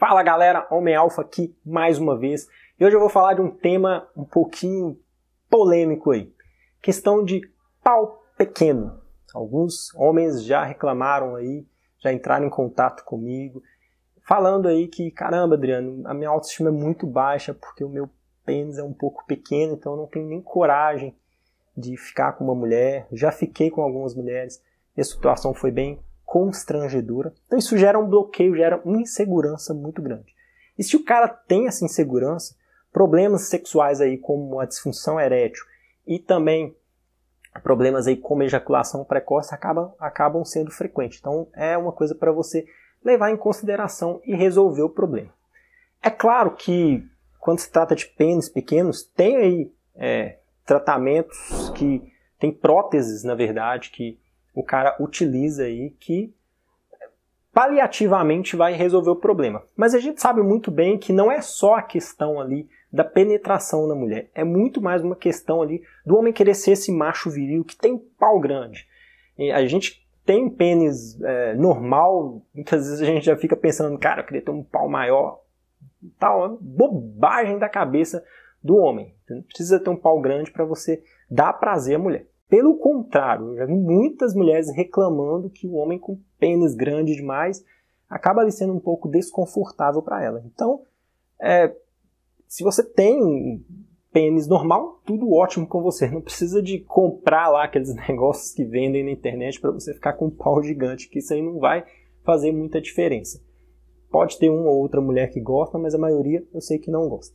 Fala galera, Homem Alfa aqui mais uma vez. E hoje eu vou falar de um tema um pouquinho polêmico aí. Questão de pau pequeno. Alguns homens já reclamaram aí, já entraram em contato comigo, falando aí que, caramba, Adriano, a minha autoestima é muito baixa porque o meu pênis é um pouco pequeno, então eu não tenho nem coragem de ficar com uma mulher. Já fiquei com algumas mulheres e a situação foi bem constrangedora. Então isso gera um bloqueio, gera uma insegurança muito grande. E se o cara tem essa insegurança, problemas sexuais aí como a disfunção erétil e também problemas aí como ejaculação precoce acabam, acabam sendo frequentes. Então é uma coisa para você levar em consideração e resolver o problema. É claro que quando se trata de pênis pequenos, tem aí é, tratamentos que tem próteses, na verdade, que o cara utiliza aí que paliativamente vai resolver o problema. Mas a gente sabe muito bem que não é só a questão ali da penetração na mulher, é muito mais uma questão ali do homem querer ser esse macho viril que tem pau grande. E a gente tem um pênis é, normal, muitas vezes a gente já fica pensando, cara, eu queria ter um pau maior, tal, é bobagem da cabeça do homem. Você não precisa ter um pau grande para você dar prazer à mulher. Pelo contrário, eu já vi muitas mulheres reclamando que o homem com pênis grande demais acaba lhe sendo um pouco desconfortável para ela. Então, é, se você tem um pênis normal, tudo ótimo com você. Não precisa de comprar lá aqueles negócios que vendem na internet para você ficar com um pau gigante, que isso aí não vai fazer muita diferença. Pode ter uma ou outra mulher que gosta, mas a maioria eu sei que não gosta.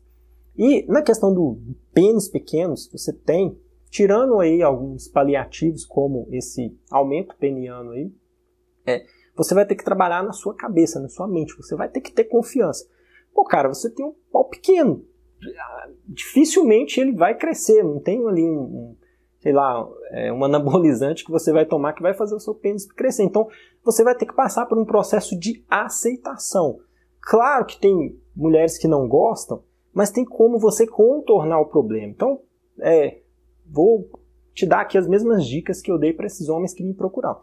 E na questão do pênis pequenos, você tem tirando aí alguns paliativos como esse aumento peniano aí, é, você vai ter que trabalhar na sua cabeça, na sua mente, você vai ter que ter confiança. Pô, cara, você tem um pau pequeno, dificilmente ele vai crescer, não tem ali um, um sei lá, é, um anabolizante que você vai tomar que vai fazer o seu pênis crescer. Então, você vai ter que passar por um processo de aceitação. Claro que tem mulheres que não gostam, mas tem como você contornar o problema. Então, é, vou te dar aqui as mesmas dicas que eu dei para esses homens que me procuraram.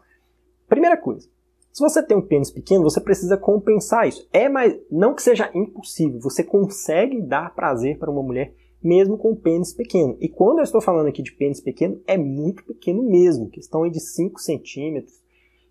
Primeira coisa, se você tem um pênis pequeno, você precisa compensar isso. É, mas não que seja impossível, você consegue dar prazer para uma mulher mesmo com pênis pequeno. E quando eu estou falando aqui de pênis pequeno, é muito pequeno mesmo, questão de 5 centímetros,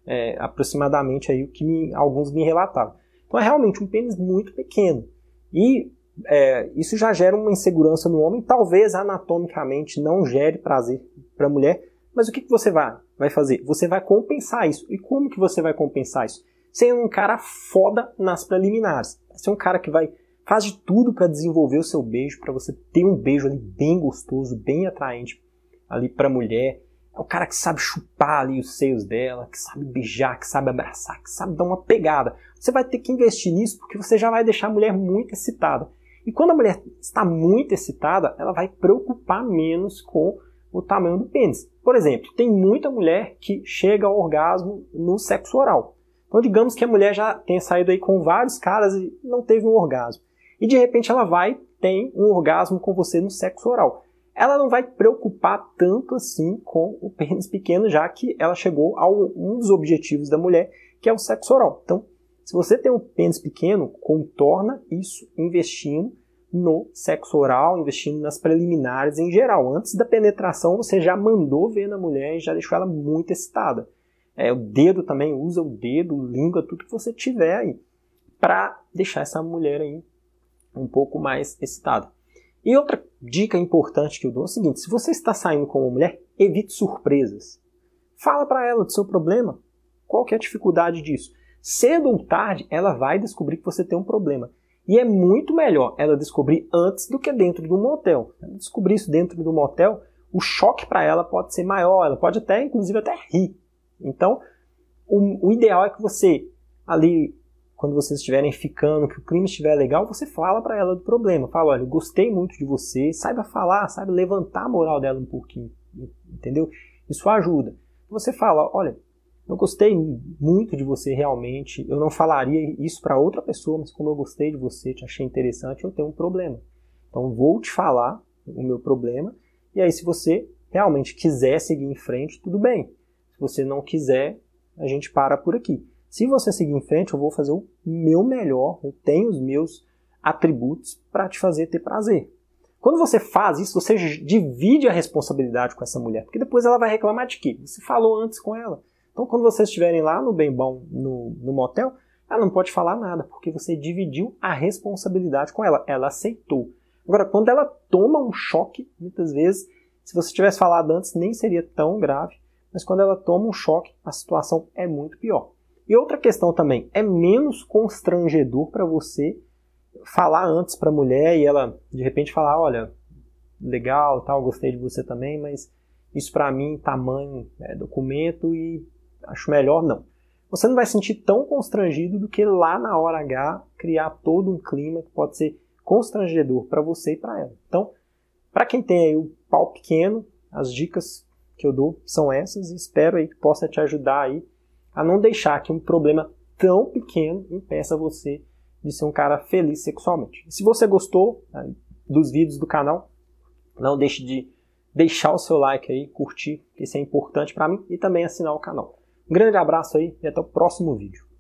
é, aproximadamente aí o que me, alguns me relataram. Então é realmente um pênis muito pequeno. E é, isso já gera uma insegurança no homem, talvez anatomicamente não gere prazer para a mulher, mas o que, que você vai, vai fazer? Você vai compensar isso. E como que você vai compensar isso? Sendo um cara foda nas preliminares. Ser é um cara que vai faz de tudo para desenvolver o seu beijo, para você ter um beijo ali bem gostoso, bem atraente ali para a mulher. É o cara que sabe chupar ali os seios dela, que sabe beijar, que sabe abraçar, que sabe dar uma pegada. Você vai ter que investir nisso porque você já vai deixar a mulher muito excitada. E quando a mulher está muito excitada, ela vai preocupar menos com o tamanho do pênis. Por exemplo, tem muita mulher que chega ao orgasmo no sexo oral. Então, digamos que a mulher já tenha saído aí com vários caras e não teve um orgasmo. E de repente ela vai tem um orgasmo com você no sexo oral. Ela não vai preocupar tanto assim com o pênis pequeno, já que ela chegou a um dos objetivos da mulher, que é o sexo oral. Então, se você tem um pênis pequeno, contorna isso investindo no sexo oral, investindo nas preliminares em geral. Antes da penetração, você já mandou ver na mulher e já deixou ela muito excitada. É, o dedo também, usa o dedo, língua, tudo que você tiver aí, para deixar essa mulher aí um pouco mais excitada. E outra dica importante que eu dou é o seguinte: se você está saindo com uma mulher, evite surpresas. Fala para ela do seu problema, qual que é a dificuldade disso. Cedo ou tarde, ela vai descobrir que você tem um problema. E é muito melhor ela descobrir antes do que dentro de um motel. descobrir isso dentro de um motel, o choque para ela pode ser maior, ela pode até, inclusive, até rir. Então, o, o ideal é que você, ali, quando vocês estiverem ficando, que o clima estiver legal, você fala para ela do problema. Fala, olha, gostei muito de você, saiba falar, saiba levantar a moral dela um pouquinho, entendeu? Isso ajuda. Você fala, olha, eu gostei muito de você realmente, eu não falaria isso para outra pessoa, mas como eu gostei de você, te achei interessante, eu tenho um problema. Então vou te falar o meu problema, e aí se você realmente quiser seguir em frente, tudo bem. Se você não quiser, a gente para por aqui. Se você seguir em frente, eu vou fazer o meu melhor, eu tenho os meus atributos para te fazer ter prazer. Quando você faz isso, você divide a responsabilidade com essa mulher, porque depois ela vai reclamar de quê? você falou antes com ela. Então, quando vocês estiverem lá no bem bom, no, no motel, ela não pode falar nada, porque você dividiu a responsabilidade com ela. Ela aceitou. Agora, quando ela toma um choque, muitas vezes, se você tivesse falado antes, nem seria tão grave, mas quando ela toma um choque, a situação é muito pior. E outra questão também, é menos constrangedor para você falar antes para a mulher e ela de repente falar, olha, legal, tal, gostei de você também, mas isso para mim, tamanho, é, documento e acho melhor não. Você não vai sentir tão constrangido do que lá na hora H criar todo um clima que pode ser constrangedor para você e para ela. Então, para quem tem aí o pau pequeno, as dicas que eu dou são essas e espero aí que possa te ajudar aí a não deixar que um problema tão pequeno impeça você de ser um cara feliz sexualmente. E se você gostou né, dos vídeos do canal, não deixe de deixar o seu like aí, curtir, isso é importante para mim e também assinar o canal. Um grande abraço aí e até o próximo vídeo.